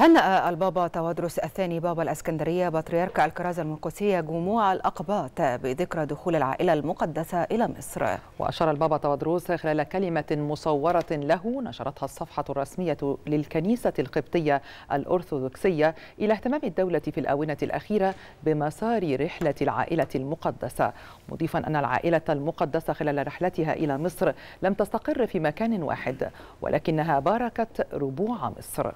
هنأ البابا توادرس الثاني بابا الأسكندرية بطريرك الكرازة المقدسية جموع الأقباط بذكرى دخول العائلة المقدسة إلى مصر وأشار البابا توادروس خلال كلمة مصورة له نشرتها الصفحة الرسمية للكنيسة القبطية الأرثوذكسية إلى اهتمام الدولة في الآونة الأخيرة بمسار رحلة العائلة المقدسة مضيفا أن العائلة المقدسة خلال رحلتها إلى مصر لم تستقر في مكان واحد ولكنها باركت ربوع مصر